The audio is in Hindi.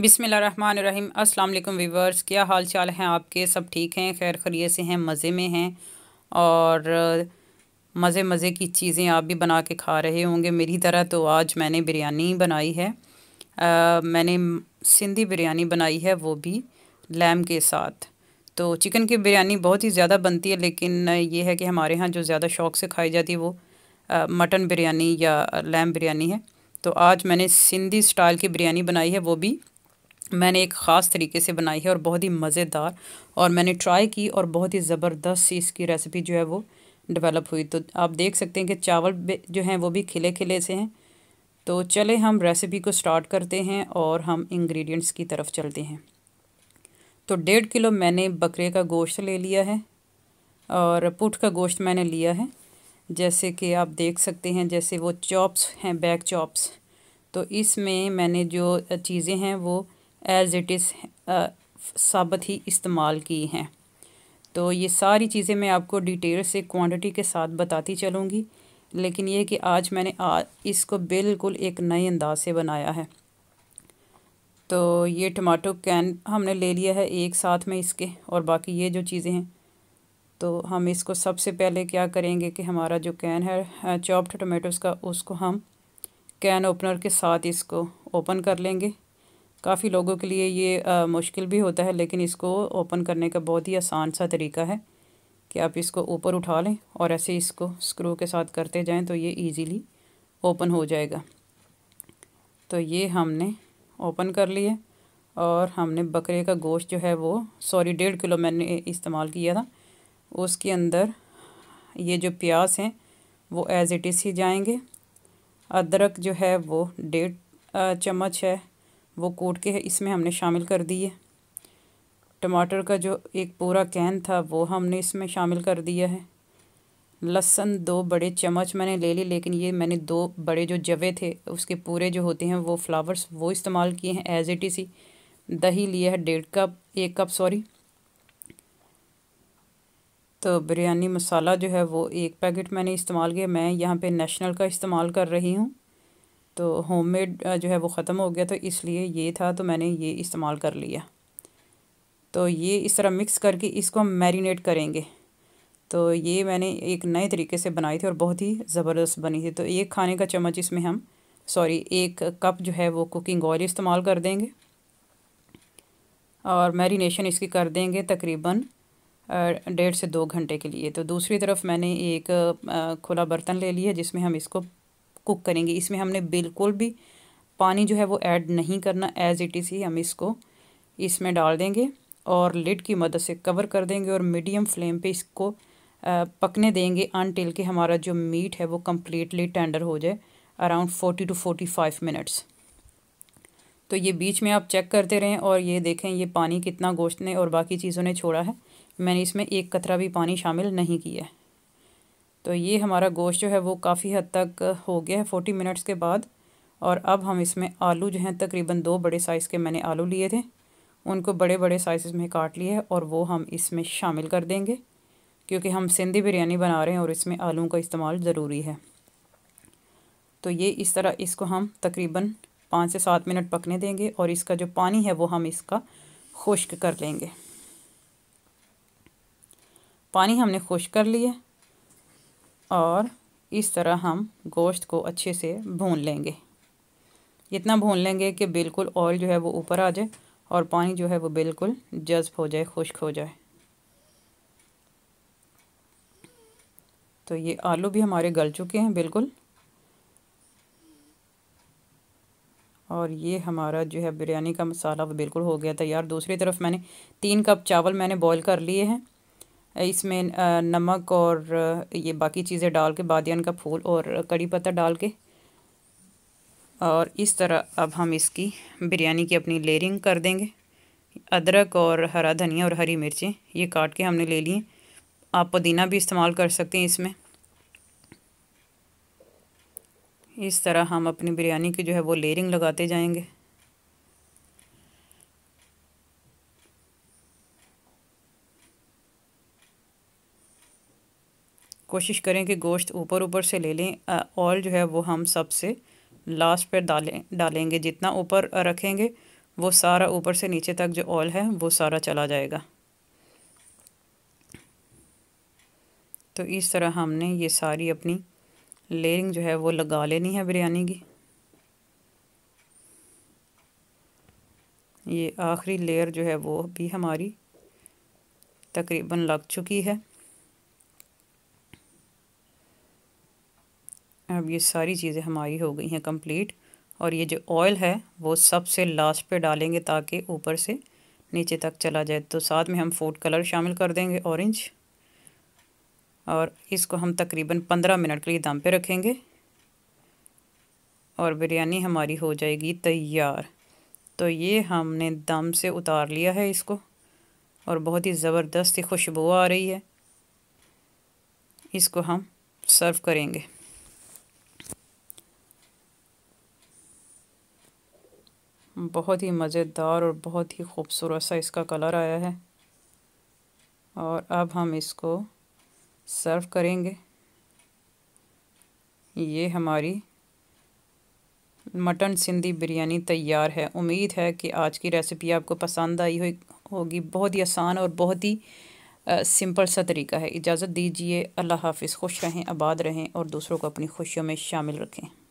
बिसमीम अल्लाम वीवर्स क्या हाल चाल हैं आपके सब ठीक हैं खैर खरीय से हैं मज़े में हैं और मज़े मज़े की चीज़ें आप भी बना के खा रहे होंगे मेरी तरह तो आज मैंने बिरयानी बनाई है आ, मैंने सिंधी बिरयानी बनाई है वो भी लैम के साथ तो चिकन की बिरयानी बहुत ही ज़्यादा बनती है लेकिन ये है कि हमारे यहाँ जो ज़्यादा शौक़ से खाई जाती है वो मटन बिरयानी या लैम बिरयानी है तो आज मैंने सिंधी स्टाइल की बिरयानी बनाई है वो भी मैंने एक ख़ास तरीके से बनाई है और बहुत ही मज़ेदार और मैंने ट्राई की और बहुत ही ज़बरदस्त सी इसकी रेसिपी जो है वो डेवलप हुई तो आप देख सकते हैं कि चावल जो हैं वो भी खिले खिले से हैं तो चले हम रेसिपी को स्टार्ट करते हैं और हम इंग्रेडिएंट्स की तरफ चलते हैं तो डेढ़ किलो मैंने बकरे का गोश्त ले लिया है और पुट का गोश्त मैंने लिया है जैसे कि आप देख सकते हैं जैसे वो चॉप्स हैं बैक चॉप्स तो इसमें मैंने जो चीज़ें हैं वो एज़ इट इज़ सबत ही इस्तेमाल की हैं तो ये सारी चीज़ें मैं आपको डिटेल से क्वांटिटी के साथ बताती चलूँगी लेकिन ये कि आज मैंने आ, इसको बिल्कुल एक नए अंदाज से बनाया है तो ये टमाटो कैन हमने ले लिया है एक साथ में इसके और बाकी ये जो चीज़ें हैं तो हम इसको सबसे पहले क्या करेंगे कि हमारा जो कैन है चॉप्ड टमाटोज़ का उसको हम कैन ओपनर के साथ इसको ओपन कर लेंगे काफ़ी लोगों के लिए ये आ, मुश्किल भी होता है लेकिन इसको ओपन करने का बहुत ही आसान सा तरीका है कि आप इसको ऊपर उठा लें और ऐसे इसको स्क्रू के साथ करते जाएं तो ये इजीली ओपन हो जाएगा तो ये हमने ओपन कर लिए और हमने बकरे का गोश्त जो है वो सॉरी डेढ़ किलो मैंने इस्तेमाल किया था उसके अंदर ये जो प्याज हैं वो एज़ इट इज़ ही जाएंगे अदरक जो है वो डेढ़ चम्मच है वो कोट के इसमें हमने शामिल कर दिए टमाटर का जो एक पूरा कैन था वो हमने इसमें शामिल कर दिया है लहसन दो बड़े चम्मच मैंने ले ली लेकिन ये मैंने दो बड़े जो जवे थे उसके पूरे जो होते हैं वो फ्लावर्स वो इस्तेमाल किए हैं एज़ इट इसी दही लिया है डेढ़ कप एक कप सॉरी तो बिरयानी मसाला जो है वो एक पैकेट मैंने इस्तेमाल किया मैं यहाँ पे नेशनल का इस्तेमाल कर रही हूँ तो होममेड जो है वो ख़त्म हो गया तो इसलिए ये था तो मैंने ये इस्तेमाल कर लिया तो ये इस तरह मिक्स करके इसको हम मैरिनेट करेंगे तो ये मैंने एक नए तरीके से बनाई थी और बहुत ही ज़बरदस्त बनी थी तो एक खाने का चम्मच इसमें हम सॉरी एक कप जो है वो कुकिंग ऑयल इस्तेमाल कर देंगे और मैरिनेशन इसकी कर देंगे तकरीबन डेढ़ से दो घंटे के लिए तो दूसरी तरफ मैंने एक खुला बर्तन ले लिया जिसमें हम इसको कुक करेंगे इसमें हमने बिल्कुल भी पानी जो है वो ऐड नहीं करना एज़ इट इज़ ही हम इसको इसमें डाल देंगे और लिड की मदद से कवर कर देंगे और मीडियम फ्लेम पे इसको पकने देंगे अनटिल के हमारा जो मीट है वो कम्प्लीटली टेंडर हो जाए around forty two forty five minutes तो ये बीच में आप चेक करते रहें और ये देखें ये पानी कितना गोश्त ने और बाकी चीज़ों ने छोड़ा है मैंने इसमें एक कतरा भी पानी शामिल नहीं किया है तो ये हमारा गोश्त जो है वो काफ़ी हद तक हो गया है फोर्टी मिनट्स के बाद और अब हम इसमें आलू जो हैं तकरीबन दो बड़े साइज़ के मैंने आलू लिए थे उनको बड़े बड़े साइज़ में काट लिए और वो हम इसमें शामिल कर देंगे क्योंकि हम सिंधी बिरयानी बना रहे हैं और इसमें आलू का इस्तेमाल ज़रूरी है तो ये इस तरह इसको हम तकरीबन पाँच से सात मिनट पकने देंगे और इसका जो पानी है वो हम इसका खुश्क कर लेंगे पानी हमने खुश्क कर लिया और इस तरह हम गोश्त को अच्छे से भून लेंगे इतना भून लेंगे कि बिल्कुल ऑयल जो है वो ऊपर आ जाए और पानी जो है वो बिल्कुल जज्ब हो जाए खुश्क हो जाए तो ये आलू भी हमारे गल चुके हैं बिल्कुल और ये हमारा जो है बिरयानी का मसाला वो बिल्कुल हो गया तैयार दूसरी तरफ मैंने तीन कप चावल मैंने बॉईल कर लिए हैं इसमें नमक और ये बाकी चीज़ें डाल के बादियान का फूल और कड़ी पत्ता डाल के और इस तरह अब हम इसकी बिरयानी की अपनी लेयरिंग कर देंगे अदरक और हरा धनिया और हरी मिर्चें ये काट के हमने ले लिए आप पुदीना भी इस्तेमाल कर सकते हैं इसमें इस तरह हम अपनी बिरयानी की जो है वो लेयरिंग लगाते जाएंगे कोशिश करें कि गोश्त ऊपर ऊपर से ले लें ऑयल जो है वो हम सबसे लास्ट पर डालें डालेंगे जितना ऊपर रखेंगे वो सारा ऊपर से नीचे तक जो ऑयल है वो सारा चला जाएगा तो इस तरह हमने ये सारी अपनी लेयरिंग जो है वो लगा लेनी है बिरयानी की ये आखिरी लेयर जो है वो भी हमारी तकरीबन लग चुकी है अब ये सारी चीज़ें हमारी हो गई हैं कंप्लीट और ये जो ऑयल है वो सबसे लास्ट पे डालेंगे ताकि ऊपर से नीचे तक चला जाए तो साथ में हम फूड कलर शामिल कर देंगे ऑरेंज और इसको हम तकरीबन पंद्रह मिनट के लिए दम पे रखेंगे और बिरयानी हमारी हो जाएगी तैयार तो ये हमने दम से उतार लिया है इसको और बहुत ही ज़बरदस्त खुशबू आ रही है इसको हम सर्व करेंगे बहुत ही मज़ेदार और बहुत ही ख़ूबसूरत सा इसका कलर आया है और अब हम इसको सर्व करेंगे ये हमारी मटन सिंधी बिरयानी तैयार है उम्मीद है कि आज की रेसिपी आपको पसंद आई हुई होगी बहुत ही आसान और बहुत ही आ, सिंपल सा तरीका है इजाज़त दीजिए अल्लाह हाफिज़ खुश रहें आबाद रहें और दूसरों को अपनी खुशियों में शामिल रखें